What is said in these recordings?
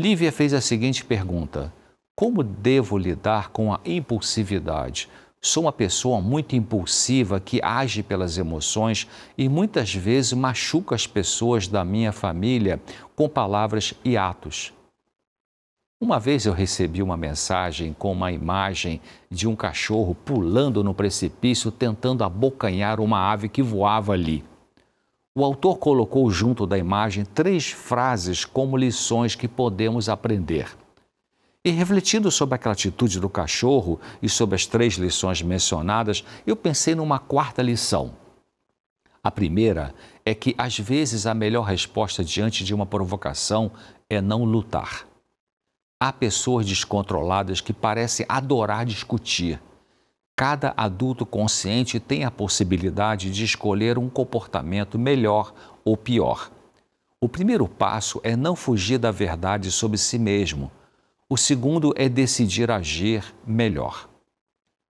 Lívia fez a seguinte pergunta: Como devo lidar com a impulsividade? Sou uma pessoa muito impulsiva que age pelas emoções e muitas vezes machuca as pessoas da minha família com palavras e atos. Uma vez eu recebi uma mensagem com uma imagem de um cachorro pulando no precipício tentando abocanhar uma ave que voava ali o autor colocou junto da imagem três frases como lições que podemos aprender. E refletindo sobre aquela atitude do cachorro e sobre as três lições mencionadas, eu pensei numa quarta lição. A primeira é que às vezes a melhor resposta diante de uma provocação é não lutar. Há pessoas descontroladas que parecem adorar discutir Cada adulto consciente tem a possibilidade de escolher um comportamento melhor ou pior. O primeiro passo é não fugir da verdade sobre si mesmo. O segundo é decidir agir melhor.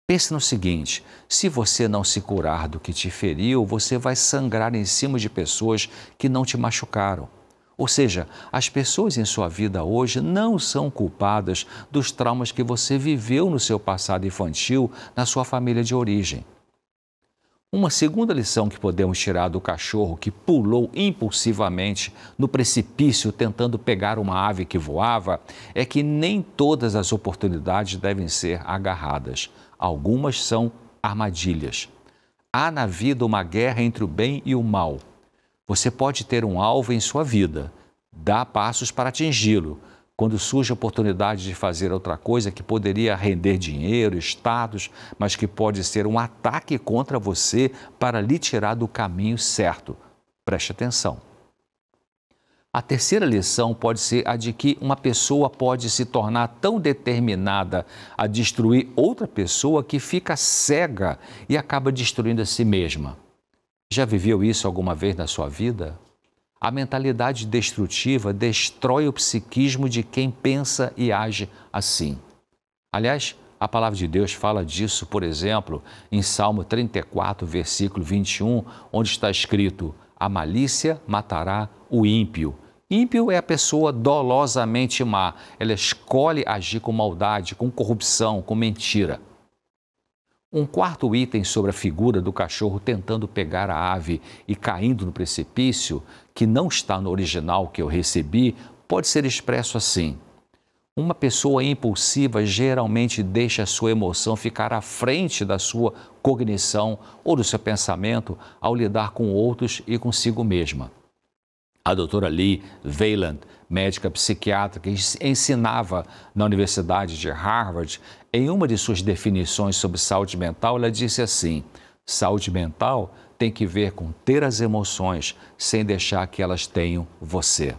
Pense no seguinte: se você não se curar do que te feriu, você vai sangrar em cima de pessoas que não te machucaram. Ou seja, as pessoas em sua vida hoje não são culpadas dos traumas que você viveu no seu passado infantil, na sua família de origem. Uma segunda lição que podemos tirar do cachorro que pulou impulsivamente no precipício tentando pegar uma ave que voava é que nem todas as oportunidades devem ser agarradas. Algumas são armadilhas. Há na vida uma guerra entre o bem e o mal. Você pode ter um alvo em sua vida, dá passos para atingi-lo. Quando surge a oportunidade de fazer outra coisa que poderia render dinheiro, status, mas que pode ser um ataque contra você para lhe tirar do caminho certo. Preste atenção. A terceira lição pode ser a de que uma pessoa pode se tornar tão determinada a destruir outra pessoa que fica cega e acaba destruindo a si mesma. Já viveu isso alguma vez na sua vida? A mentalidade destrutiva destrói o psiquismo de quem pensa e age assim. Aliás, a palavra de Deus fala disso, por exemplo, em Salmo 34, versículo 21, onde está escrito: A malícia matará o ímpio. Ímpio é a pessoa dolosamente má, ela escolhe agir com maldade, com corrupção, com mentira. Um quarto item sobre a figura do cachorro tentando pegar a ave e caindo no precipício, que não está no original que eu recebi, pode ser expresso assim: Uma pessoa impulsiva geralmente deixa a sua emoção ficar à frente da sua cognição ou do seu pensamento ao lidar com outros e consigo mesma. A doutora Lee Weyland, médica psiquiatra que ensinava na Universidade de Harvard, em uma de suas definições sobre saúde mental, ela disse assim: saúde mental tem que ver com ter as emoções sem deixar que elas tenham você.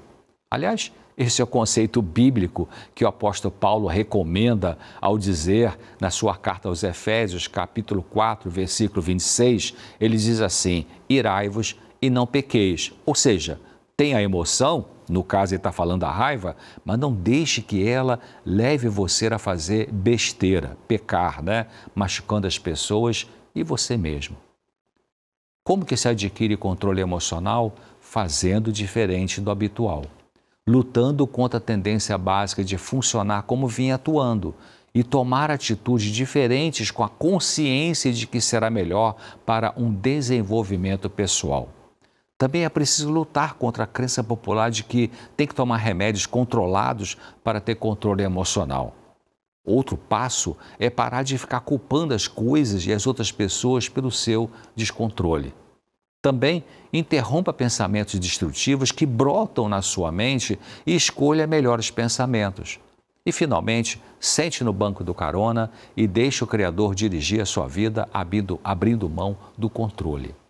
Aliás, esse é o conceito bíblico que o apóstolo Paulo recomenda ao dizer na sua carta aos Efésios, capítulo 4, versículo 26, ele diz assim: Irai-vos e não pequeis. Ou seja, tem a emoção, no caso ele está falando a raiva, mas não deixe que ela leve você a fazer besteira, pecar, né? machucando as pessoas e você mesmo. Como que se adquire controle emocional? Fazendo diferente do habitual, lutando contra a tendência básica de funcionar como vinha atuando e tomar atitudes diferentes com a consciência de que será melhor para um desenvolvimento pessoal. Também é preciso lutar contra a crença popular de que tem que tomar remédios controlados para ter controle emocional. Outro passo é parar de ficar culpando as coisas e as outras pessoas pelo seu descontrole. Também interrompa pensamentos destrutivos que brotam na sua mente e escolha melhores pensamentos. E, finalmente, sente no banco do carona e deixe o Criador dirigir a sua vida abrindo, abrindo mão do controle.